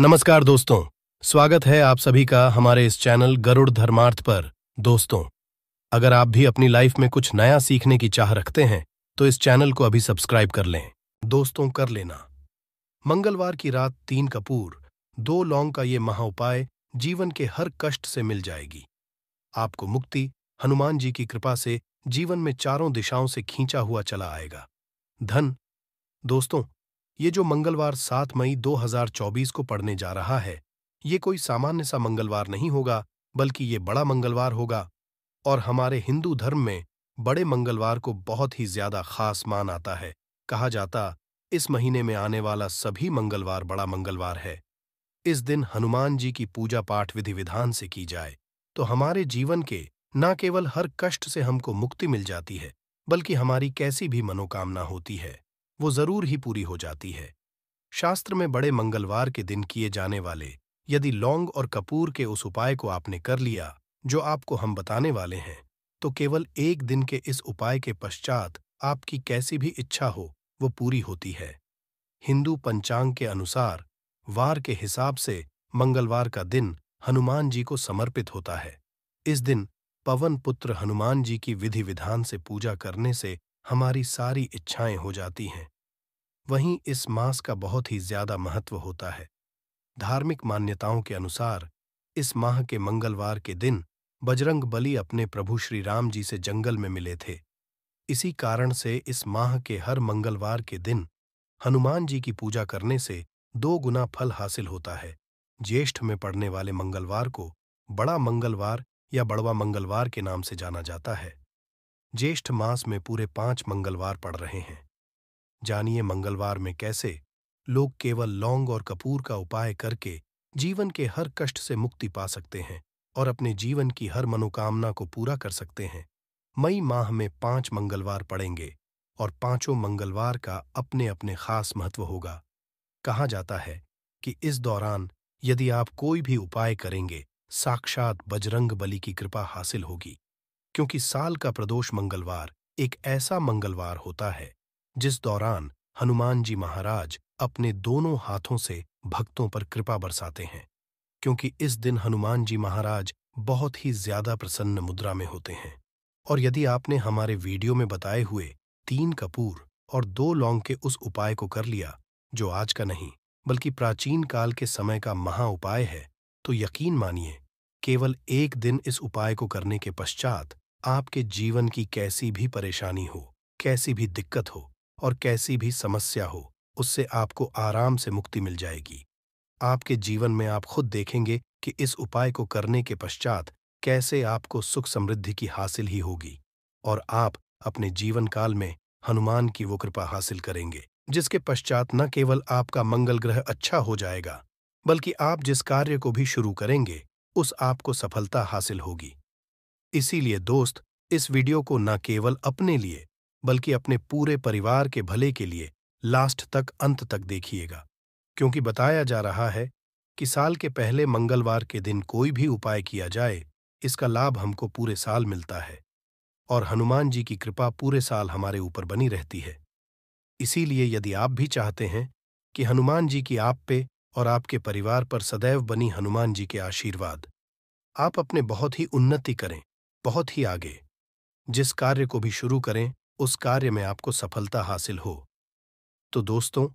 नमस्कार दोस्तों स्वागत है आप सभी का हमारे इस चैनल गरुड़ धर्मार्थ पर दोस्तों अगर आप भी अपनी लाइफ में कुछ नया सीखने की चाह रखते हैं तो इस चैनल को अभी सब्सक्राइब कर लें दोस्तों कर लेना मंगलवार की रात तीन कपूर दो लौंग का ये महाउपाय जीवन के हर कष्ट से मिल जाएगी आपको मुक्ति हनुमान जी की कृपा से जीवन में चारों दिशाओं से खींचा हुआ चला आएगा धन दोस्तों ये जो मंगलवार 7 मई 2024 को पढ़ने जा रहा है ये कोई सामान्य सा मंगलवार नहीं होगा बल्कि ये बड़ा मंगलवार होगा और हमारे हिंदू धर्म में बड़े मंगलवार को बहुत ही ज्यादा खास मान आता है कहा जाता इस महीने में आने वाला सभी मंगलवार बड़ा मंगलवार है इस दिन हनुमान जी की पूजा पाठ विधि विधान से की जाए तो हमारे जीवन के न केवल हर कष्ट से हमको मुक्ति मिल जाती है बल्कि हमारी कैसी भी मनोकामना होती है वो जरूर ही पूरी हो जाती है शास्त्र में बड़े मंगलवार के दिन किए जाने वाले यदि लौंग और कपूर के उस उपाय को आपने कर लिया जो आपको हम बताने वाले हैं तो केवल एक दिन के इस उपाय के पश्चात आपकी कैसी भी इच्छा हो वो पूरी होती है हिंदू पंचांग के अनुसार वार के हिसाब से मंगलवार का दिन हनुमान जी को समर्पित होता है इस दिन पवन पुत्र हनुमान जी की विधि विधान से पूजा करने से हमारी सारी इच्छाएं हो जाती हैं वहीं इस मास का बहुत ही ज्यादा महत्व होता है धार्मिक मान्यताओं के अनुसार इस माह के मंगलवार के दिन बजरंग बली अपने प्रभु श्री राम जी से जंगल में मिले थे इसी कारण से इस माह के हर मंगलवार के दिन हनुमान जी की पूजा करने से दो गुना फल हासिल होता है ज्येष्ठ में पड़ने वाले मंगलवार को बड़ा मंगलवार या बड़वा मंगलवार के नाम से जाना जाता है ज्येष्ठ मास में पूरे पांच मंगलवार पड़ रहे हैं जानिए मंगलवार में कैसे लोग केवल लौंग और कपूर का उपाय करके जीवन के हर कष्ट से मुक्ति पा सकते हैं और अपने जीवन की हर मनोकामना को पूरा कर सकते हैं मई माह में पांच मंगलवार पड़ेंगे और पांचों मंगलवार का अपने अपने खास महत्व होगा कहा जाता है कि इस दौरान यदि आप कोई भी उपाय करेंगे साक्षात बजरंग बली की कृपा हासिल होगी क्योंकि साल का प्रदोष मंगलवार एक ऐसा मंगलवार होता है जिस दौरान हनुमान जी महाराज अपने दोनों हाथों से भक्तों पर कृपा बरसाते हैं क्योंकि इस दिन हनुमान जी महाराज बहुत ही ज्यादा प्रसन्न मुद्रा में होते हैं और यदि आपने हमारे वीडियो में बताए हुए तीन कपूर और दो लौंग के उस उपाय को कर लिया जो आज का नहीं बल्कि प्राचीन काल के समय का महा उपाय है तो यकीन मानिए केवल एक दिन इस उपाय को करने के पश्चात आपके जीवन की कैसी भी परेशानी हो कैसी भी दिक्कत हो और कैसी भी समस्या हो उससे आपको आराम से मुक्ति मिल जाएगी आपके जीवन में आप खुद देखेंगे कि इस उपाय को करने के पश्चात कैसे आपको सुख समृद्धि की हासिल ही होगी और आप अपने जीवन काल में हनुमान की वो कृपा हासिल करेंगे जिसके पश्चात न केवल आपका मंगल ग्रह अच्छा हो जाएगा बल्कि आप जिस कार्य को भी शुरू करेंगे उस आपको सफलता हासिल होगी इसीलिए दोस्त इस वीडियो को न केवल अपने लिए बल्कि अपने पूरे परिवार के भले के लिए लास्ट तक अंत तक देखिएगा क्योंकि बताया जा रहा है कि साल के पहले मंगलवार के दिन कोई भी उपाय किया जाए इसका लाभ हमको पूरे साल मिलता है और हनुमान जी की कृपा पूरे साल हमारे ऊपर बनी रहती है इसीलिए यदि आप भी चाहते हैं कि हनुमान जी की आप पे और आपके परिवार पर सदैव बनी हनुमान जी के आशीर्वाद आप अपने बहुत ही उन्नति करें बहुत ही आगे जिस कार्य को भी शुरू करें उस कार्य में आपको सफलता हासिल हो तो दोस्तों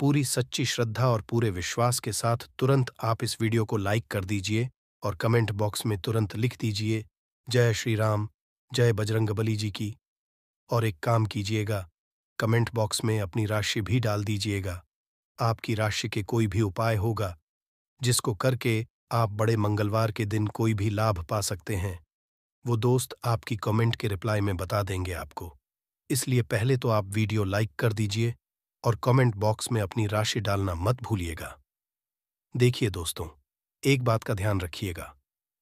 पूरी सच्ची श्रद्धा और पूरे विश्वास के साथ तुरंत आप इस वीडियो को लाइक कर दीजिए और कमेंट बॉक्स में तुरंत लिख दीजिए जय श्री राम जय बजरंगबली जी की और एक काम कीजिएगा कमेंट बॉक्स में अपनी राशि भी डाल दीजिएगा आपकी राशि के कोई भी उपाय होगा जिसको करके आप बड़े मंगलवार के दिन कोई भी लाभ पा सकते हैं वो दोस्त आपकी कमेंट के रिप्लाई में बता देंगे आपको इसलिए पहले तो आप वीडियो लाइक कर दीजिए और कमेंट बॉक्स में अपनी राशि डालना मत भूलिएगा देखिए दोस्तों एक बात का ध्यान रखिएगा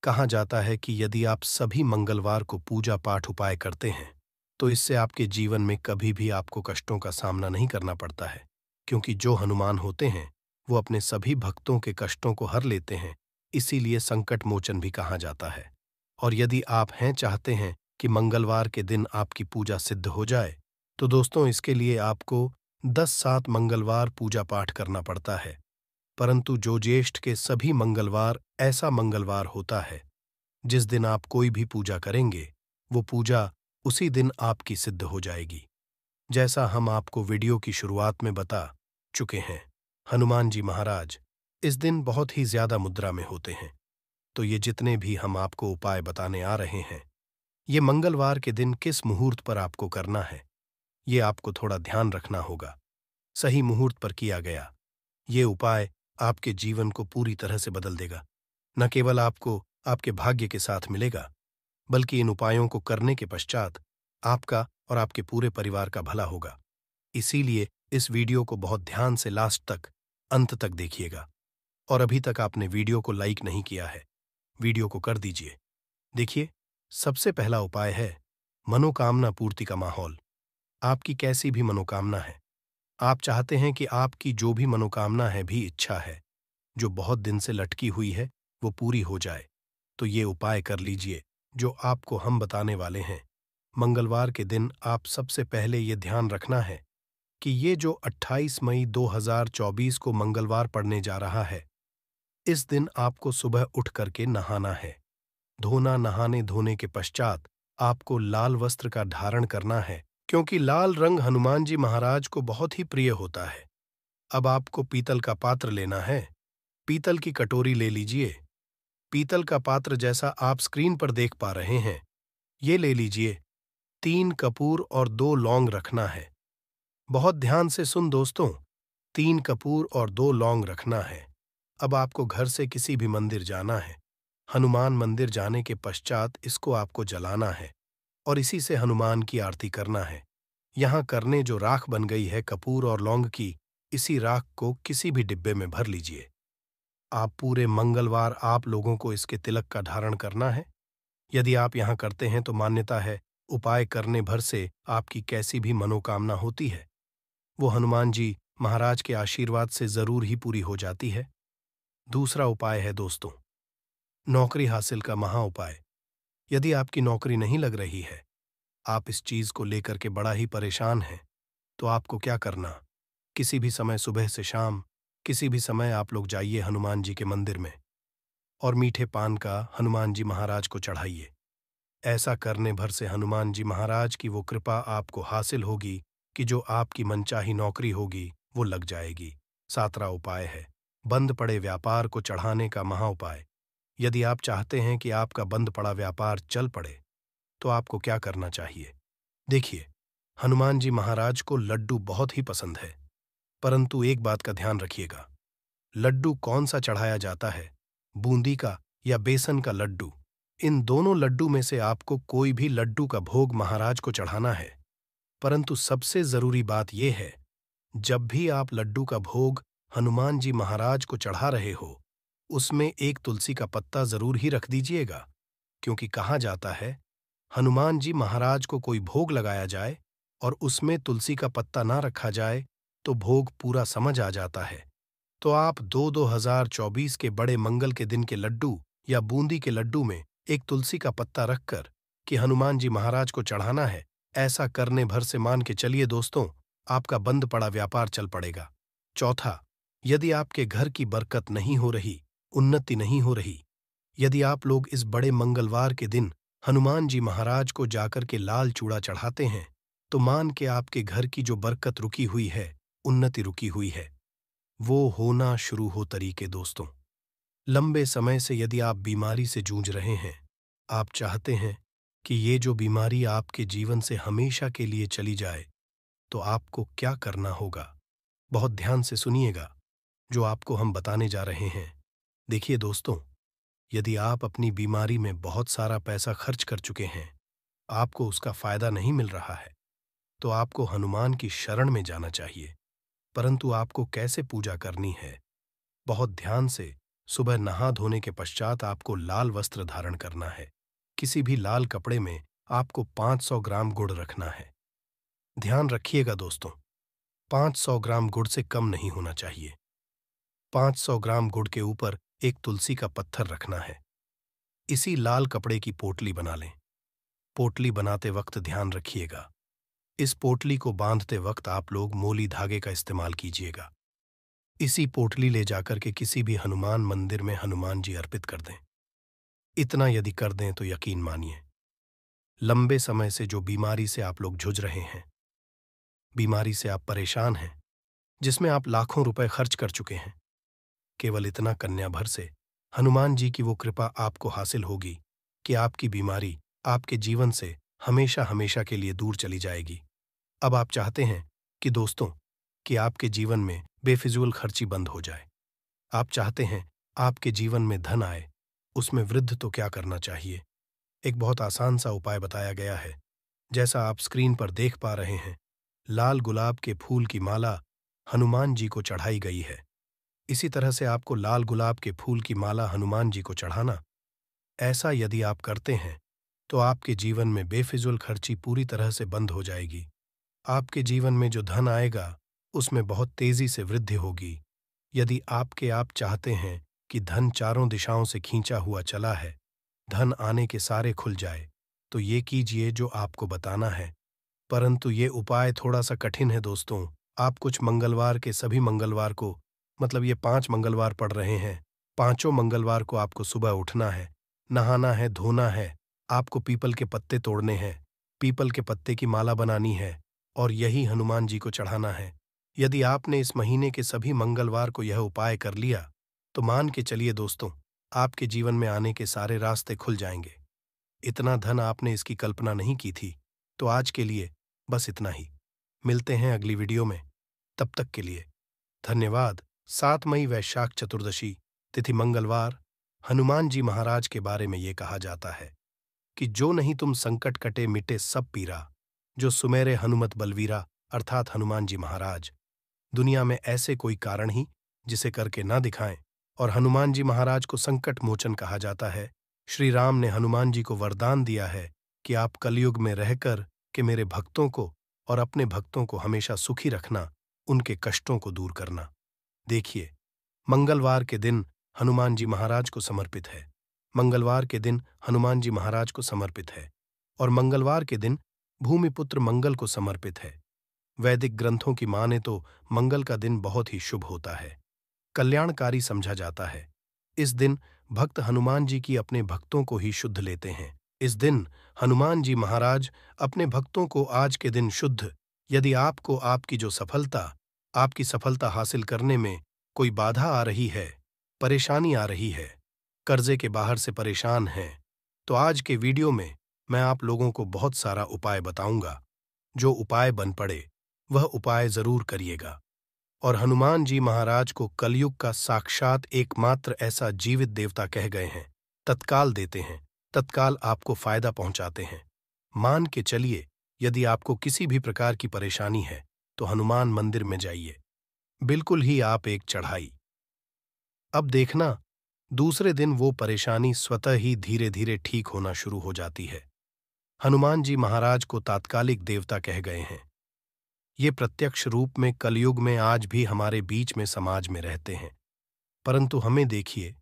कहा जाता है कि यदि आप सभी मंगलवार को पूजा पाठ उपाय करते हैं तो इससे आपके जीवन में कभी भी आपको कष्टों का सामना नहीं करना पड़ता है क्योंकि जो हनुमान होते हैं वो अपने सभी भक्तों के कष्टों को हर लेते हैं इसीलिए संकट मोचन भी कहा जाता है और यदि आप हैं चाहते हैं कि मंगलवार के दिन आपकी पूजा सिद्ध हो जाए तो दोस्तों इसके लिए आपको दस सात मंगलवार पूजा पाठ करना पड़ता है परंतु जो ज्येष्ठ के सभी मंगलवार ऐसा मंगलवार होता है जिस दिन आप कोई भी पूजा करेंगे वो पूजा उसी दिन आपकी सिद्ध हो जाएगी जैसा हम आपको वीडियो की शुरुआत में बता चुके हैं हनुमान जी महाराज इस दिन बहुत ही ज्यादा मुद्रा में होते हैं तो ये जितने भी हम आपको उपाय बताने आ रहे हैं ये मंगलवार के दिन किस मुहूर्त पर आपको करना है ये आपको थोड़ा ध्यान रखना होगा सही मुहूर्त पर किया गया ये उपाय आपके जीवन को पूरी तरह से बदल देगा न केवल आपको आपके भाग्य के साथ मिलेगा बल्कि इन उपायों को करने के पश्चात आपका और आपके पूरे परिवार का भला होगा इसीलिए इस वीडियो को बहुत ध्यान से लास्ट तक अंत तक देखिएगा और अभी तक आपने वीडियो को लाइक नहीं किया है वीडियो को कर दीजिए देखिए सबसे पहला उपाय है मनोकामना पूर्ति का माहौल आपकी कैसी भी मनोकामना है आप चाहते हैं कि आपकी जो भी मनोकामना है भी इच्छा है जो बहुत दिन से लटकी हुई है वो पूरी हो जाए तो ये उपाय कर लीजिए जो आपको हम बताने वाले हैं मंगलवार के दिन आप सबसे पहले ये ध्यान रखना है कि ये जो 28 मई 2024 को मंगलवार पड़ने जा रहा है इस दिन आपको सुबह उठ करके नहाना है धोना नहाने धोने के पश्चात आपको लाल वस्त्र का धारण करना है क्योंकि लाल रंग हनुमान जी महाराज को बहुत ही प्रिय होता है अब आपको पीतल का पात्र लेना है पीतल की कटोरी ले लीजिए पीतल का पात्र जैसा आप स्क्रीन पर देख पा रहे हैं ये ले लीजिए तीन कपूर और दो लौंग रखना है बहुत ध्यान से सुन दोस्तों तीन कपूर और दो लौंग रखना है अब आपको घर से किसी भी मंदिर जाना है हनुमान मंदिर जाने के पश्चात इसको आपको जलाना है और इसी से हनुमान की आरती करना है यहाँ करने जो राख बन गई है कपूर और लौंग की इसी राख को किसी भी डिब्बे में भर लीजिए आप पूरे मंगलवार आप लोगों को इसके तिलक का धारण करना है यदि आप यहाँ करते हैं तो मान्यता है उपाय करने भर से आपकी कैसी भी मनोकामना होती है वो हनुमान जी महाराज के आशीर्वाद से जरूर ही पूरी हो जाती है दूसरा उपाय है दोस्तों नौकरी हासिल का महा उपाय यदि आपकी नौकरी नहीं लग रही है आप इस चीज को लेकर के बड़ा ही परेशान हैं तो आपको क्या करना किसी भी समय सुबह से शाम किसी भी समय आप लोग जाइए हनुमान जी के मंदिर में और मीठे पान का हनुमान जी महाराज को चढ़ाइए ऐसा करने भर से हनुमान जी महाराज की वो कृपा आपको हासिल होगी कि जो आपकी मनचाही नौकरी होगी वो लग जाएगी सातरा उपाय है बंद पड़े व्यापार को चढ़ाने का महा उपाय यदि आप चाहते हैं कि आपका बंद पड़ा व्यापार चल पड़े तो आपको क्या करना चाहिए देखिए हनुमान जी महाराज को लड्डू बहुत ही पसंद है परंतु एक बात का ध्यान रखिएगा लड्डू कौन सा चढ़ाया जाता है बूंदी का या बेसन का लड्डू इन दोनों लड्डू में से आपको कोई भी लड्डू का भोग महाराज को चढ़ाना है परंतु सबसे जरूरी बात यह है जब भी आप लड्डू का भोग हनुमान जी महाराज को चढ़ा रहे हो उसमें एक तुलसी का पत्ता जरूर ही रख दीजिएगा क्योंकि कहा जाता है हनुमान जी महाराज को कोई भोग लगाया जाए और उसमें तुलसी का पत्ता ना रखा जाए तो भोग पूरा समझ आ जाता है तो आप दो दो हजार चौबीस के बड़े मंगल के दिन के लड्डू या बूंदी के लड्डू में एक तुलसी का पत्ता रखकर कि हनुमान जी महाराज को चढ़ाना है ऐसा करने भर से मान के चलिए दोस्तों आपका बंद पड़ा व्यापार चल पड़ेगा चौथा यदि आपके घर की बरकत नहीं हो रही उन्नति नहीं हो रही यदि आप लोग इस बड़े मंगलवार के दिन हनुमान जी महाराज को जाकर के लाल चूड़ा चढ़ाते हैं तो मान के आपके घर की जो बरकत रुकी हुई है उन्नति रुकी हुई है वो होना शुरू हो तरीके दोस्तों लंबे समय से यदि आप बीमारी से जूझ रहे हैं आप चाहते हैं कि ये जो बीमारी आपके जीवन से हमेशा के लिए चली जाए तो आपको क्या करना होगा बहुत ध्यान से सुनिएगा जो आपको हम बताने जा रहे हैं देखिए दोस्तों यदि आप अपनी बीमारी में बहुत सारा पैसा खर्च कर चुके हैं आपको उसका फायदा नहीं मिल रहा है तो आपको हनुमान की शरण में जाना चाहिए परंतु आपको कैसे पूजा करनी है बहुत ध्यान से सुबह नहा धोने के पश्चात आपको लाल वस्त्र धारण करना है किसी भी लाल कपड़े में आपको 500 ग्राम गुड़ रखना है ध्यान रखिएगा दोस्तों 500 ग्राम गुड़ से कम नहीं होना चाहिए 500 ग्राम गुड़ के ऊपर एक तुलसी का पत्थर रखना है इसी लाल कपड़े की पोटली बना लें पोटली बनाते वक्त ध्यान रखिएगा इस पोटली को बांधते वक्त आप लोग मोली धागे का इस्तेमाल कीजिएगा इसी पोटली ले जाकर के किसी भी हनुमान मंदिर में हनुमान जी अर्पित कर दें इतना यदि कर दें तो यकीन मानिए लंबे समय से जो बीमारी से आप लोग झुझ रहे हैं बीमारी से आप परेशान हैं जिसमें आप लाखों रुपए खर्च कर चुके हैं केवल इतना कन्या भर से हनुमान जी की वो कृपा आपको हासिल होगी कि आपकी बीमारी आपके जीवन से हमेशा हमेशा के लिए दूर चली जाएगी अब आप चाहते हैं कि दोस्तों कि आपके जीवन में बेफिजूल खर्ची बंद हो जाए आप चाहते हैं आपके जीवन में धन आए उसमें वृद्ध तो क्या करना चाहिए एक बहुत आसान सा उपाय बताया गया है जैसा आप स्क्रीन पर देख पा रहे हैं लाल गुलाब के फूल की माला हनुमान जी को चढ़ाई गई है इसी तरह से आपको लाल गुलाब के फूल की माला हनुमान जी को चढ़ाना ऐसा यदि आप करते हैं तो आपके जीवन में बेफिजुल खर्ची पूरी तरह से बंद हो जाएगी आपके जीवन में जो धन आएगा उसमें बहुत तेजी से वृद्धि होगी यदि आपके आप चाहते हैं कि धन चारों दिशाओं से खींचा हुआ चला है धन आने के सारे खुल जाए तो ये कीजिए जो आपको बताना है परंतु ये उपाय थोड़ा सा कठिन है दोस्तों आप कुछ मंगलवार के सभी मंगलवार को मतलब ये पांच मंगलवार पड़ रहे हैं पांचों मंगलवार को आपको सुबह उठना है नहाना है धोना है आपको पीपल के पत्ते तोड़ने हैं पीपल के पत्ते की माला बनानी है और यही हनुमान जी को चढ़ाना है यदि आपने इस महीने के सभी मंगलवार को यह उपाय कर लिया तो मान के चलिए दोस्तों आपके जीवन में आने के सारे रास्ते खुल जाएंगे इतना धन आपने इसकी कल्पना नहीं की थी तो आज के लिए बस इतना ही मिलते हैं अगली वीडियो में तब तक के लिए धन्यवाद सात मई वैशाख चतुर्दशी तिथि मंगलवार हनुमान जी महाराज के बारे में ये कहा जाता है कि जो नहीं तुम संकट कटे मिटे सब पीरा जो सुमेरे हनुमत बलवीरा अर्थात हनुमान जी महाराज दुनिया में ऐसे कोई कारण ही जिसे करके ना दिखाएं और हनुमान जी महाराज को संकट मोचन कहा जाता है श्री राम ने हनुमान जी को वरदान दिया है कि आप कलयुग में रहकर के मेरे भक्तों को और अपने भक्तों को हमेशा सुखी रखना उनके कष्टों को दूर करना देखिए मंगलवार के दिन हनुमान जी महाराज को समर्पित है मंगलवार के दिन हनुमान जी महाराज को समर्पित है और मंगलवार के दिन भूमिपुत्र मंगल को समर्पित है वैदिक ग्रंथों की माने तो मंगल का दिन बहुत ही शुभ होता है कल्याणकारी समझा जाता है इस दिन भक्त हनुमान जी की अपने भक्तों को ही शुद्ध लेते हैं इस दिन हनुमान जी महाराज अपने भक्तों को आज के दिन शुद्ध यदि आपको आपकी जो सफलता आपकी सफलता हासिल करने में कोई बाधा आ रही है परेशानी आ रही है कर्जे के बाहर से परेशान हैं तो आज के वीडियो में मैं आप लोगों को बहुत सारा उपाय बताऊंगा जो उपाय बन पड़े वह उपाय जरूर करिएगा और हनुमान जी महाराज को कलयुग का साक्षात एकमात्र ऐसा जीवित देवता कह गए हैं तत्काल देते हैं तत्काल आपको फायदा पहुंचाते हैं मान के चलिए यदि आपको किसी भी प्रकार की परेशानी है तो हनुमान मंदिर में जाइए बिल्कुल ही आप एक चढ़ाई अब देखना दूसरे दिन वो परेशानी स्वतः ही धीरे धीरे ठीक होना शुरू हो जाती है हनुमान जी महाराज को तात्कालिक देवता कह गए हैं ये प्रत्यक्ष रूप में कलयुग में आज भी हमारे बीच में समाज में रहते हैं परंतु हमें देखिए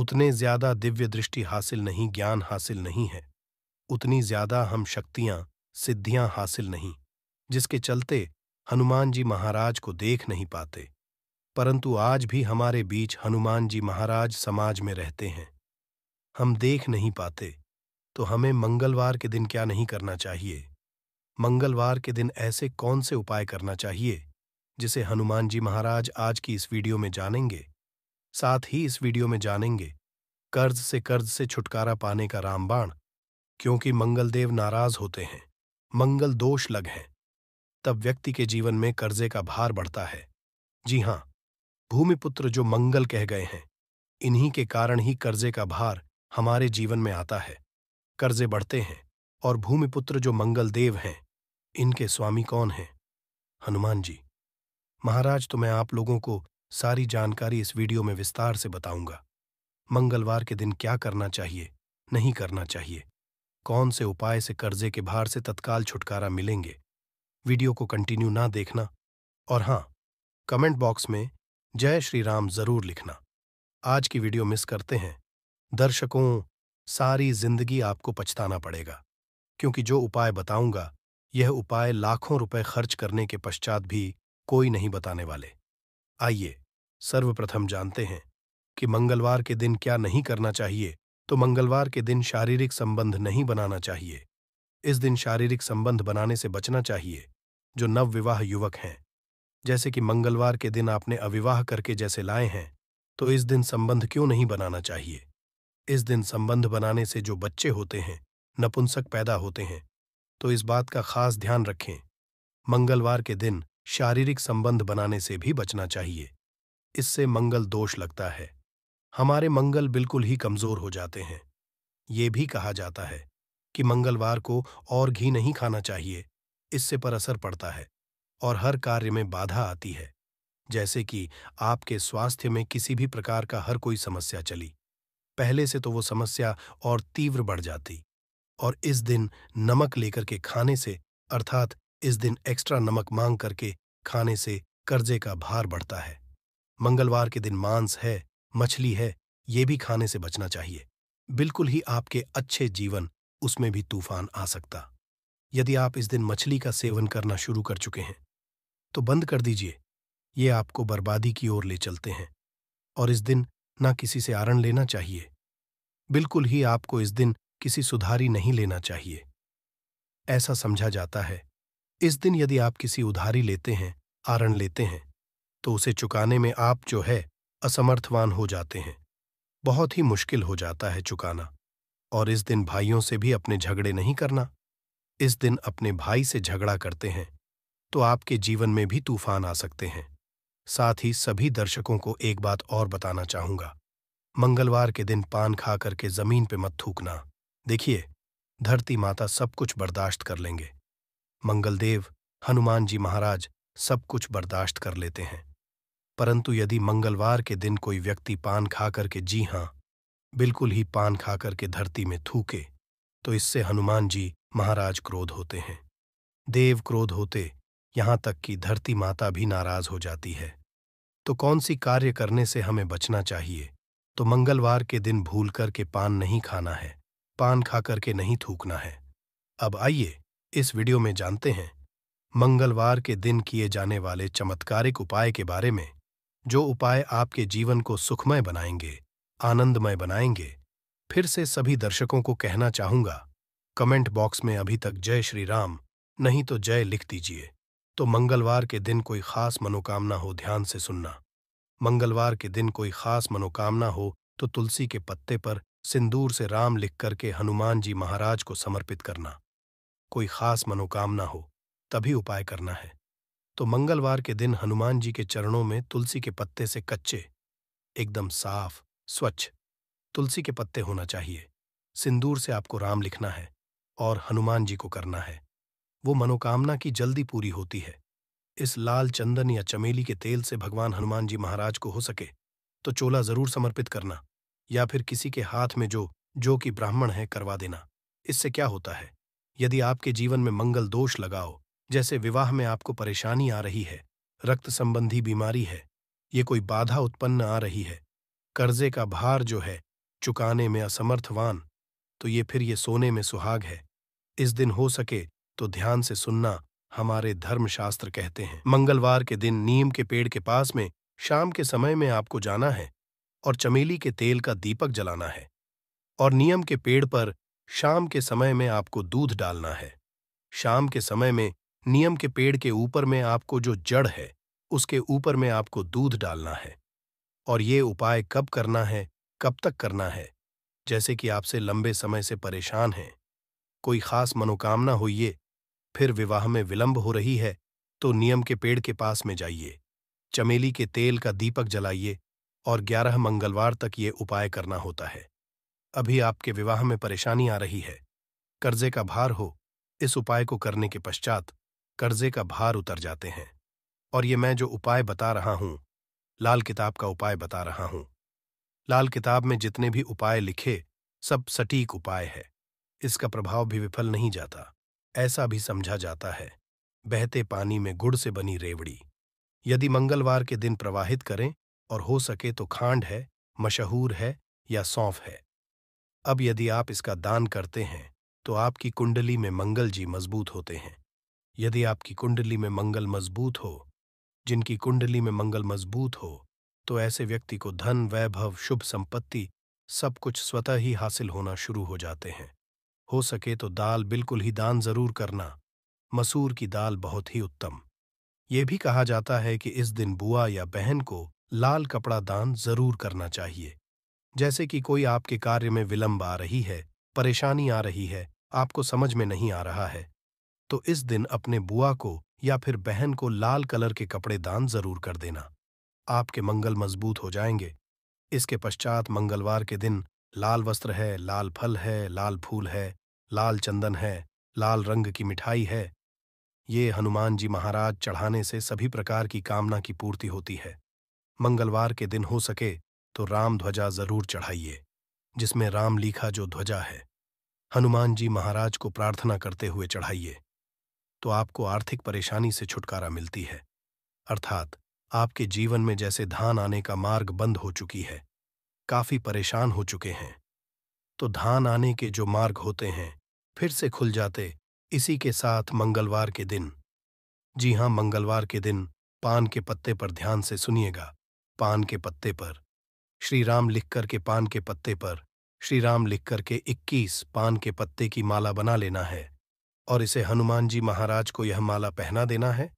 उतने ज्यादा दिव्य दृष्टि हासिल नहीं ज्ञान हासिल नहीं है उतनी ज्यादा हम शक्तियां सिद्धियां हासिल नहीं जिसके चलते हनुमान जी महाराज को देख नहीं पाते परंतु आज भी हमारे बीच हनुमान जी महाराज समाज में रहते हैं हम देख नहीं पाते तो हमें मंगलवार के दिन क्या नहीं करना चाहिए मंगलवार के दिन ऐसे कौन से उपाय करना चाहिए जिसे हनुमान जी महाराज आज की इस वीडियो में जानेंगे साथ ही इस वीडियो में जानेंगे कर्ज से कर्ज से छुटकारा पाने का रामबाण क्योंकि मंगलदेव नाराज होते हैं मंगल दोष लग हैं तब व्यक्ति के जीवन में कर्जे का भार बढ़ता है जी हां भूमिपुत्र जो मंगल कह गए हैं इन्हीं के कारण ही कर्जे का भार हमारे जीवन में आता है कर्जे बढ़ते हैं और भूमिपुत्र जो मंगल देव हैं इनके स्वामी कौन हैं हनुमान जी महाराज तो मैं आप लोगों को सारी जानकारी इस वीडियो में विस्तार से बताऊंगा मंगलवार के दिन क्या करना चाहिए नहीं करना चाहिए कौन से उपाय से कर्जे के भार से तत्काल छुटकारा मिलेंगे वीडियो को कंटिन्यू ना देखना और हाँ कमेंट बॉक्स में जय श्री राम जरूर लिखना आज की वीडियो मिस करते हैं दर्शकों सारी जिंदगी आपको पछताना पड़ेगा क्योंकि जो उपाय बताऊंगा यह उपाय लाखों रुपए खर्च करने के पश्चात भी कोई नहीं बताने वाले आइए सर्वप्रथम जानते हैं कि मंगलवार के दिन क्या नहीं करना चाहिए तो मंगलवार के दिन शारीरिक संबंध नहीं बनाना चाहिए इस दिन शारीरिक संबंध बनाने से बचना चाहिए जो नवविवाह युवक हैं जैसे कि मंगलवार के दिन आपने अविवाह करके जैसे लाए हैं तो इस दिन संबंध क्यों नहीं बनाना चाहिए इस दिन संबंध बनाने से जो बच्चे होते हैं नपुंसक पैदा होते हैं तो इस बात का खास ध्यान रखें मंगलवार के दिन शारीरिक संबंध बनाने से भी बचना चाहिए इससे मंगल दोष लगता है हमारे मंगल बिल्कुल ही कमजोर हो जाते हैं ये भी कहा जाता है कि मंगलवार को और घी नहीं खाना चाहिए इससे पर असर पड़ता है और हर कार्य में बाधा आती है जैसे कि आपके स्वास्थ्य में किसी भी प्रकार का हर कोई समस्या चली पहले से तो वो समस्या और तीव्र बढ़ जाती और इस दिन नमक लेकर के खाने से अर्थात इस दिन एक्स्ट्रा नमक मांग करके खाने से कर्जे का भार बढ़ता है मंगलवार के दिन मांस है मछली है ये भी खाने से बचना चाहिए बिल्कुल ही आपके अच्छे जीवन उसमें भी तूफान आ सकता यदि आप इस दिन मछली का सेवन करना शुरू कर चुके हैं तो बंद कर दीजिए ये आपको बर्बादी की ओर ले चलते हैं और इस दिन ना किसी से आरण लेना चाहिए बिल्कुल ही आपको इस दिन किसी सुधारी नहीं लेना चाहिए ऐसा समझा जाता है इस दिन यदि आप किसी उधारी लेते हैं आरण लेते हैं तो उसे चुकाने में आप जो है असमर्थवान हो जाते हैं बहुत ही मुश्किल हो जाता है चुकाना और इस दिन भाइयों से भी अपने झगड़े नहीं करना इस दिन अपने भाई से झगड़ा करते हैं तो आपके जीवन में भी तूफान आ सकते हैं साथ ही सभी दर्शकों को एक बात और बताना चाहूंगा मंगलवार के दिन पान खा करके जमीन पे मत थूकना देखिए धरती माता सब कुछ बर्दाश्त कर लेंगे मंगलदेव हनुमान जी महाराज सब कुछ बर्दाश्त कर लेते हैं परंतु यदि मंगलवार के दिन कोई व्यक्ति पान खा करके जी हां बिल्कुल ही पान खा करके धरती में थूके तो इससे हनुमान जी महाराज क्रोध होते हैं देव क्रोध होते यहां तक कि धरती माता भी नाराज हो जाती है तो कौन सी कार्य करने से हमें बचना चाहिए तो मंगलवार के दिन भूल करके पान नहीं खाना है पान खा करके नहीं थूकना है अब आइए इस वीडियो में जानते हैं मंगलवार के दिन किए जाने वाले चमत्कारिक उपाय के बारे में जो उपाय आपके जीवन को सुखमय बनाएंगे आनंदमय बनाएंगे फिर से सभी दर्शकों को कहना चाहूंगा कमेंट बॉक्स में अभी तक जय श्री राम नहीं तो जय लिख दीजिए तो मंगलवार के दिन कोई खास मनोकामना हो ध्यान से सुनना मंगलवार के दिन कोई खास मनोकामना हो तो तुलसी के पत्ते पर सिंदूर से राम लिख करके हनुमान जी महाराज को समर्पित करना कोई खास मनोकामना हो तभी उपाय करना है तो मंगलवार के दिन हनुमान जी के चरणों में तुलसी के पत्ते से कच्चे एकदम साफ स्वच्छ तुलसी के पत्ते होना चाहिए सिंदूर से आपको राम लिखना है और हनुमान जी को करना है वो मनोकामना की जल्दी पूरी होती है इस लाल चंदन या चमेली के तेल से भगवान हनुमान जी महाराज को हो सके तो चोला जरूर समर्पित करना या फिर किसी के हाथ में जो जो कि ब्राह्मण है करवा देना इससे क्या होता है यदि आपके जीवन में मंगल दोष लगाओ जैसे विवाह में आपको परेशानी आ रही है रक्त संबंधी बीमारी है ये कोई बाधा उत्पन्न आ रही है कर्जे का भार जो है चुकाने में असमर्थवान तो ये फिर ये सोने में सुहाग है इस दिन हो सके तो ध्यान से सुनना हमारे धर्मशास्त्र कहते हैं मंगलवार के दिन नीम के पेड़ के पास में शाम के समय में आपको जाना है और चमेली के तेल का दीपक जलाना है और नियम के पेड़ पर शाम के समय में आपको दूध डालना है शाम के समय में नियम के पेड़ के ऊपर में आपको जो जड़ है उसके ऊपर में आपको दूध डालना है और ये उपाय कब करना है कब तक करना है जैसे कि आपसे लंबे समय से परेशान हैं कोई खास मनोकामना होइए फिर विवाह में विलंब हो रही है तो नियम के पेड़ के पास में जाइए चमेली के तेल का दीपक जलाइए और ग्यारह मंगलवार तक ये उपाय करना होता है अभी आपके विवाह में परेशानी आ रही है कर्जे का भार हो इस उपाय को करने के पश्चात कर्जे का भार उतर जाते हैं और ये मैं जो उपाय बता रहा हूं लाल किताब का उपाय बता रहा हूं लाल किताब में जितने भी उपाय लिखे सब सटीक उपाय है इसका प्रभाव भी विफल नहीं जाता ऐसा भी समझा जाता है बहते पानी में गुड़ से बनी रेवड़ी यदि मंगलवार के दिन प्रवाहित करें और हो सके तो खांड है मशहूर है या सौंफ है अब यदि आप इसका दान करते हैं तो आपकी कुंडली में मंगल जी मजबूत होते हैं यदि आपकी कुंडली में मंगल मजबूत हो जिनकी कुंडली में मंगल मजबूत हो तो ऐसे व्यक्ति को धन वैभव शुभ संपत्ति सब कुछ स्वतः ही हासिल होना शुरू हो जाते हैं हो सके तो दाल बिल्कुल ही दान जरूर करना मसूर की दाल बहुत ही उत्तम ये भी कहा जाता है कि इस दिन बुआ या बहन को लाल कपड़ा दान जरूर करना चाहिए जैसे कि कोई आपके कार्य में विलंब आ रही है परेशानी आ रही है आपको समझ में नहीं आ रहा है तो इस दिन अपने बुआ को या फिर बहन को लाल कलर के कपड़े दान जरूर कर देना आपके मंगल मजबूत हो जाएंगे इसके पश्चात मंगलवार के दिन लाल वस्त्र है लाल फल है लाल फूल है लाल चंदन है लाल रंग की मिठाई है ये हनुमान जी महाराज चढ़ाने से सभी प्रकार की कामना की पूर्ति होती है मंगलवार के दिन हो सके तो राम ध्वजा जरूर चढ़ाइए जिसमें राम लिखा जो ध्वजा है हनुमान जी महाराज को प्रार्थना करते हुए चढ़ाइए तो आपको आर्थिक परेशानी से छुटकारा मिलती है अर्थात आपके जीवन में जैसे धान आने का मार्ग बंद हो चुकी है काफी परेशान हो चुके हैं तो धान आने के जो मार्ग होते हैं फिर से खुल जाते इसी के साथ मंगलवार के दिन जी हां मंगलवार के दिन पान के पत्ते पर ध्यान से सुनिएगा पान के पत्ते पर श्री राम लिख के पान के पत्ते पर श्री राम लिख के 21 पान के पत्ते की माला बना लेना है और इसे हनुमान जी महाराज को यह माला पहना देना है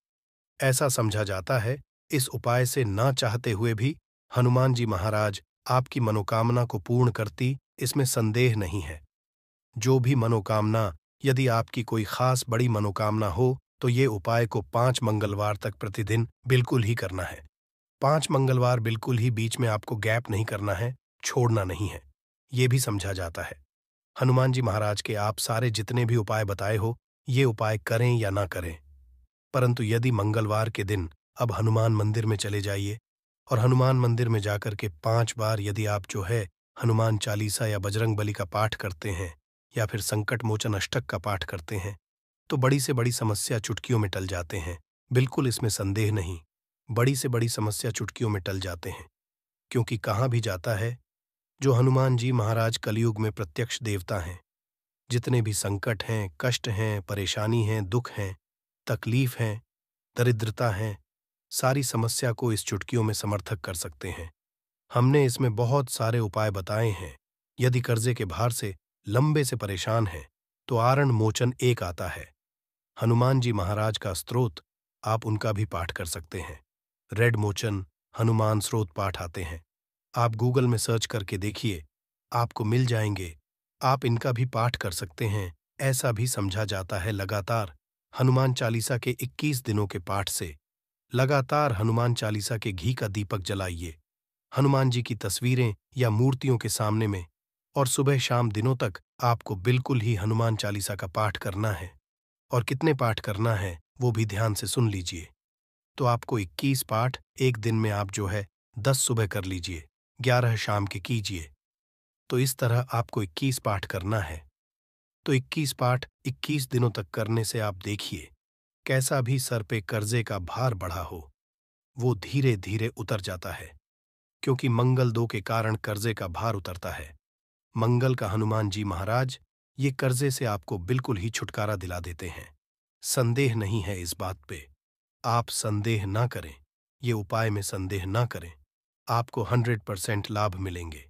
ऐसा समझा जाता है इस उपाय से ना चाहते हुए भी हनुमान जी महाराज आपकी मनोकामना को पूर्ण करती इसमें संदेह नहीं है जो भी मनोकामना यदि आपकी कोई खास बड़ी मनोकामना हो तो ये उपाय को पांच मंगलवार तक प्रतिदिन बिल्कुल ही करना है पांच मंगलवार बिल्कुल ही बीच में आपको गैप नहीं करना है छोड़ना नहीं है ये भी समझा जाता है हनुमान जी महाराज के आप सारे जितने भी उपाय बताए हो ये उपाय करें या ना करें परंतु यदि मंगलवार के दिन अब हनुमान मंदिर में चले जाइए और हनुमान मंदिर में जाकर के पांच बार यदि आप जो है हनुमान चालीसा या बजरंग बली का पाठ करते हैं या फिर संकट मोचन अष्टक का पाठ करते हैं तो बड़ी से बड़ी समस्या चुटकियों में टल जाते हैं बिल्कुल इसमें संदेह नहीं बड़ी से बड़ी समस्या चुटकियों में टल जाते हैं क्योंकि कहाँ भी जाता है जो हनुमान जी महाराज कलयुग में प्रत्यक्ष देवता हैं जितने भी संकट हैं कष्ट हैं परेशानी हैं दुख हैं तकलीफ हैं दरिद्रता हैं सारी समस्या को इस चुटकियों में समर्थक कर सकते हैं हमने इसमें बहुत सारे उपाय बताए हैं यदि कर्जे के भार से लंबे से परेशान हैं तो आरण मोचन एक आता है हनुमान जी महाराज का स्त्रोत आप उनका भी पाठ कर सकते हैं रेड मोचन हनुमान स्रोत पाठ आते हैं आप गूगल में सर्च करके देखिए आपको मिल जाएंगे आप इनका भी पाठ कर सकते हैं ऐसा भी समझा जाता है लगातार हनुमान चालीसा के 21 दिनों के पाठ से लगातार हनुमान चालीसा के घी का दीपक जलाइए हनुमान जी की तस्वीरें या मूर्तियों के सामने में और सुबह शाम दिनों तक आपको बिल्कुल ही हनुमान चालीसा का पाठ करना है और कितने पाठ करना है वो भी ध्यान से सुन लीजिए तो आपको 21 पाठ एक दिन में आप जो है 10 सुबह कर लीजिए 11 शाम के कीजिए तो इस तरह आपको 21 पाठ करना है तो 21 पाठ 21 दिनों तक करने से आप देखिए कैसा भी सर पे कर्जे का भार बढ़ा हो वो धीरे धीरे उतर जाता है क्योंकि मंगल दो के कारण कर्जे का भार उतरता है मंगल का हनुमान जी महाराज ये कर्जे से आपको बिल्कुल ही छुटकारा दिला देते हैं संदेह नहीं है इस बात पे आप संदेह ना करें ये उपाय में संदेह ना करें आपको हंड्रेड परसेंट लाभ मिलेंगे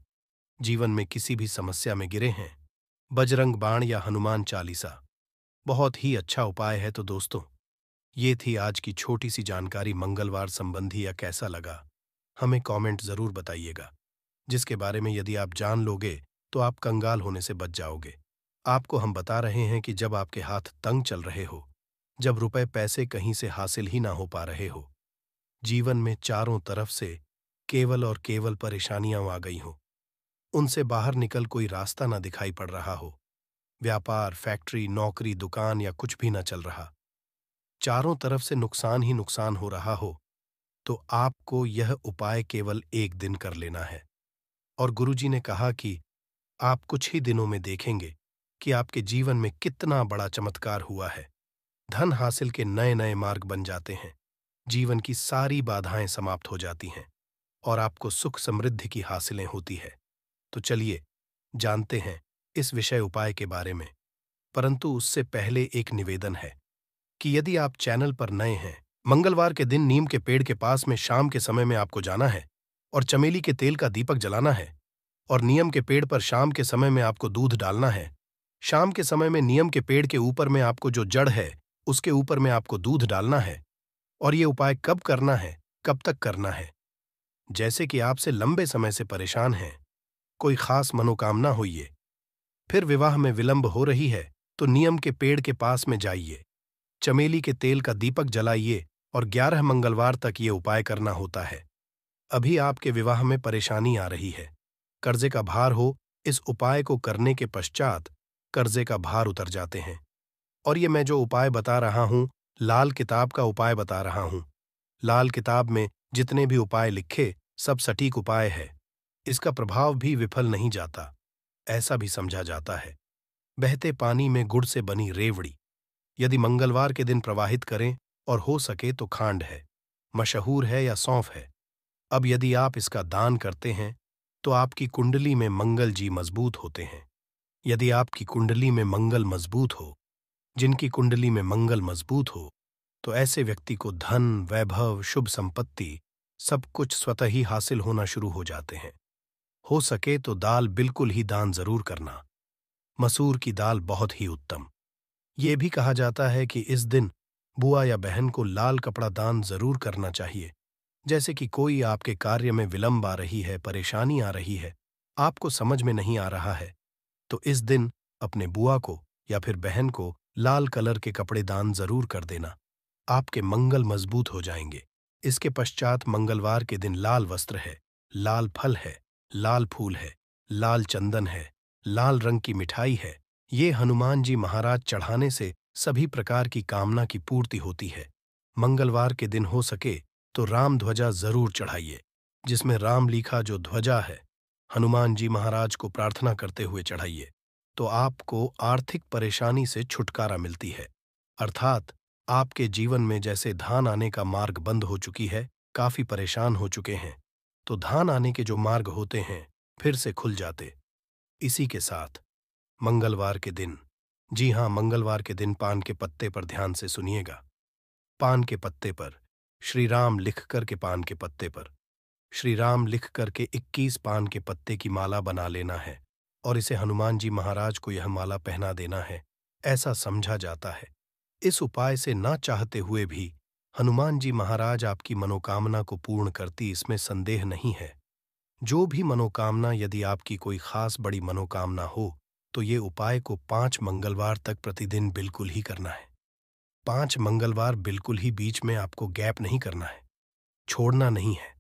जीवन में किसी भी समस्या में गिरे हैं बजरंग बाण या हनुमान चालीसा बहुत ही अच्छा उपाय है तो दोस्तों ये थी आज की छोटी सी जानकारी मंगलवार संबंधी या कैसा लगा हमें कमेंट जरूर बताइएगा जिसके बारे में यदि आप जान लोगे तो आप कंगाल होने से बच जाओगे आपको हम बता रहे हैं कि जब आपके हाथ तंग चल रहे हो जब रुपए पैसे कहीं से हासिल ही ना हो पा रहे हो जीवन में चारों तरफ से केवल और केवल परेशानियां आ गई हों उनसे बाहर निकल कोई रास्ता ना दिखाई पड़ रहा हो व्यापार फैक्ट्री नौकरी दुकान या कुछ भी ना चल रहा चारों तरफ से नुकसान ही नुकसान हो रहा हो तो आपको यह उपाय केवल एक दिन कर लेना है और गुरुजी ने कहा कि आप कुछ ही दिनों में देखेंगे कि आपके जीवन में कितना बड़ा चमत्कार हुआ है धन हासिल के नए नए मार्ग बन जाते हैं जीवन की सारी बाधाएं समाप्त हो जाती हैं और आपको सुख समृद्धि की हासिलें होती है तो चलिए जानते हैं इस विषय उपाय के बारे में परंतु उससे पहले एक निवेदन है कि यदि आप चैनल पर नए हैं मंगलवार के दिन नीम के पेड़ के पास में शाम के समय में आपको जाना है और चमेली के तेल का दीपक जलाना है और नियम के पेड़ पर शाम के समय में आपको दूध डालना है शाम के समय में नियम के पेड़ के ऊपर में आपको जो जड़ है उसके ऊपर में आपको दूध डालना है और ये उपाय कब करना है कब तक करना है जैसे कि आपसे लंबे समय से परेशान हैं कोई खास मनोकामना होइए फिर विवाह में विलंब हो रही है तो नियम के पेड़ के पास में जाइए चमेली के तेल का दीपक जलाइए और ग्यारह मंगलवार तक ये उपाय करना होता है अभी आपके विवाह में परेशानी आ रही है कर्जे का भार हो इस उपाय को करने के पश्चात कर्जे का भार उतर जाते हैं और ये मैं जो उपाय बता रहा हूं लाल किताब का उपाय बता रहा हूं लाल किताब में जितने भी उपाय लिखे सब सटीक उपाय है इसका प्रभाव भी विफल नहीं जाता ऐसा भी समझा जाता है बहते पानी में गुड़ से बनी रेवड़ी यदि मंगलवार के दिन प्रवाहित करें और हो सके तो खांड है मशहूर है या सौंफ है अब यदि आप इसका दान करते हैं तो आपकी कुंडली में मंगल जी मजबूत होते हैं यदि आपकी कुंडली में मंगल मजबूत हो जिनकी कुंडली में मंगल मजबूत हो तो ऐसे व्यक्ति को धन वैभव शुभ संपत्ति सब कुछ स्वतः ही हासिल होना शुरू हो जाते हैं हो सके तो दाल बिल्कुल ही दान जरूर करना मसूर की दाल बहुत ही उत्तम ये भी कहा जाता है कि इस दिन बुआ या बहन को लाल कपड़ा दान जरूर करना चाहिए जैसे कि कोई आपके कार्य में विलंब आ रही है परेशानी आ रही है आपको समझ में नहीं आ रहा है तो इस दिन अपने बुआ को या फिर बहन को लाल कलर के कपड़े दान जरूर कर देना आपके मंगल मजबूत हो जाएंगे इसके पश्चात मंगलवार के दिन लाल वस्त्र है लाल फल है लाल फूल है लाल चंदन है लाल रंग की मिठाई है ये हनुमान जी महाराज चढ़ाने से सभी प्रकार की कामना की पूर्ति होती है मंगलवार के दिन हो सके तो राम ध्वजा जरूर चढ़ाइए जिसमें राम लिखा जो ध्वजा है हनुमान जी महाराज को प्रार्थना करते हुए चढ़ाइए तो आपको आर्थिक परेशानी से छुटकारा मिलती है अर्थात आपके जीवन में जैसे धान आने का मार्ग बंद हो चुकी है काफी परेशान हो चुके हैं तो धान आने के जो मार्ग होते हैं फिर से खुल जाते इसी के साथ मंगलवार के दिन जी हां मंगलवार के दिन पान के पत्ते पर ध्यान से सुनिएगा पान के पत्ते पर श्री राम लिख कर के पान के पत्ते पर श्री राम लिख कर के इक्कीस पान के पत्ते की माला बना लेना है और इसे हनुमान जी महाराज को यह माला पहना देना है ऐसा समझा जाता है इस उपाय से ना चाहते हुए भी हनुमान जी महाराज आपकी मनोकामना को पूर्ण करती इसमें संदेह नहीं है जो भी मनोकामना यदि आपकी कोई खास बड़ी मनोकामना हो तो ये उपाय को पांच मंगलवार तक प्रतिदिन बिल्कुल ही करना है पांच मंगलवार बिल्कुल ही बीच में आपको गैप नहीं करना है छोड़ना नहीं है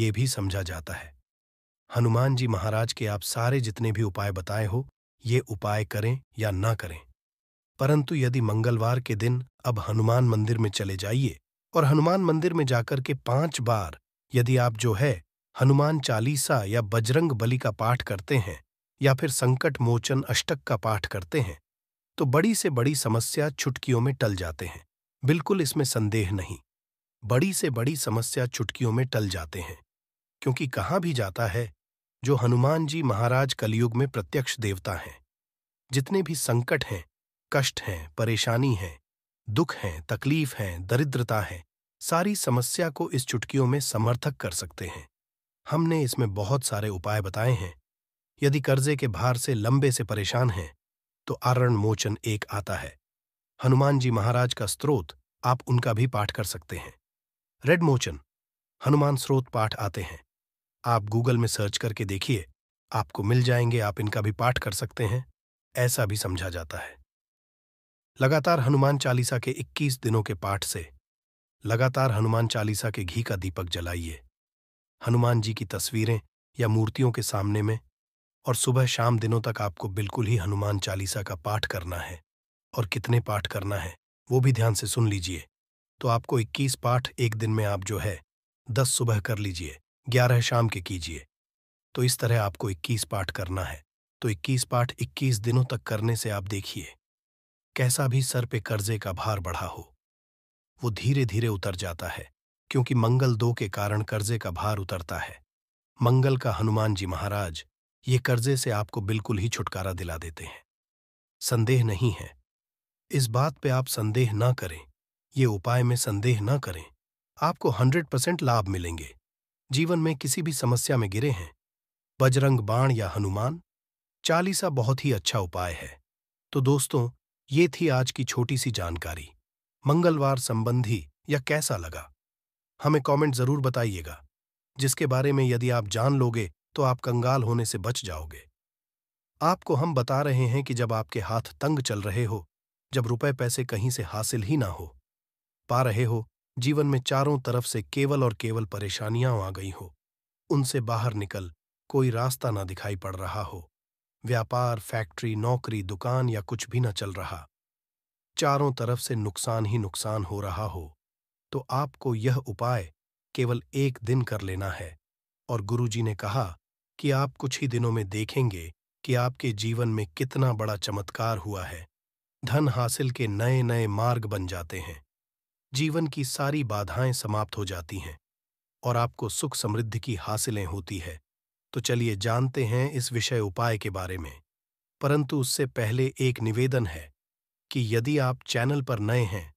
ये भी समझा जाता है हनुमान जी महाराज के आप सारे जितने भी उपाय बताए हो ये उपाय करें या ना करें परंतु यदि मंगलवार के दिन अब हनुमान मंदिर में चले जाइए और हनुमान मंदिर में जाकर के पांच बार यदि आप जो है हनुमान चालीसा या बजरंग बलि का पाठ करते हैं या फिर संकट मोचन अष्टक का पाठ करते हैं तो बड़ी से बड़ी समस्या चुटकियों में टल जाते हैं बिल्कुल इसमें संदेह नहीं बड़ी से बड़ी समस्या चुटकियों में टल जाते हैं क्योंकि कहाँ भी जाता है जो हनुमान जी महाराज कलयुग में प्रत्यक्ष देवता हैं जितने भी संकट हैं कष्ट हैं परेशानी हैं दुख हैं तकलीफ हैं दरिद्रता है सारी समस्या को इस चुटकियों में समर्थक कर सकते हैं हमने इसमें बहुत सारे उपाय बताए हैं यदि कर्जे के भार से लंबे से परेशान हैं तो आरण मोचन एक आता है हनुमान जी महाराज का स्त्रोत आप उनका भी पाठ कर सकते हैं रेड मोचन हनुमान स्रोत पाठ आते हैं आप गूगल में सर्च करके देखिए आपको मिल जाएंगे आप इनका भी पाठ कर सकते हैं ऐसा भी समझा जाता है लगातार हनुमान चालीसा के 21 दिनों के पाठ से लगातार हनुमान चालीसा के घी का दीपक जलाइए हनुमान जी की तस्वीरें या मूर्तियों के सामने में और सुबह शाम दिनों तक आपको बिल्कुल ही हनुमान चालीसा का पाठ करना है और कितने पाठ करना है वो भी ध्यान से सुन लीजिए तो आपको 21 पाठ एक दिन में आप जो है 10 सुबह कर लीजिए 11 शाम के कीजिए तो इस तरह आपको 21 पाठ करना है तो 21 पाठ 21 दिनों तक करने से आप देखिए कैसा भी सर पे कर्जे का भार बढ़ा हो वो धीरे धीरे उतर जाता है क्योंकि मंगल दो के कारण कर्जे का भार उतरता है मंगल का हनुमान जी महाराज ये कर्जे से आपको बिल्कुल ही छुटकारा दिला देते हैं संदेह नहीं है इस बात पे आप संदेह ना करें ये उपाय में संदेह ना करें आपको हंड्रेड परसेंट लाभ मिलेंगे जीवन में किसी भी समस्या में गिरे हैं बजरंग बाण या हनुमान चालीसा बहुत ही अच्छा उपाय है तो दोस्तों ये थी आज की छोटी सी जानकारी मंगलवार संबंधी या कैसा लगा हमें कमेंट जरूर बताइएगा जिसके बारे में यदि आप जान लोगे तो आप कंगाल होने से बच जाओगे आपको हम बता रहे हैं कि जब आपके हाथ तंग चल रहे हो जब रुपए पैसे कहीं से हासिल ही ना हो पा रहे हो जीवन में चारों तरफ से केवल और केवल परेशानियां आ गई हो उनसे बाहर निकल कोई रास्ता ना दिखाई पड़ रहा हो व्यापार फैक्ट्री नौकरी दुकान या कुछ भी ना चल रहा चारों तरफ से नुकसान ही नुकसान हो रहा हो तो आपको यह उपाय केवल एक दिन कर लेना है और गुरुजी ने कहा कि आप कुछ ही दिनों में देखेंगे कि आपके जीवन में कितना बड़ा चमत्कार हुआ है धन हासिल के नए नए मार्ग बन जाते हैं जीवन की सारी बाधाएं समाप्त हो जाती हैं और आपको सुख समृद्धि की हासिलें होती है तो चलिए जानते हैं इस विषय उपाय के बारे में परंतु उससे पहले एक निवेदन है कि यदि आप चैनल पर नए हैं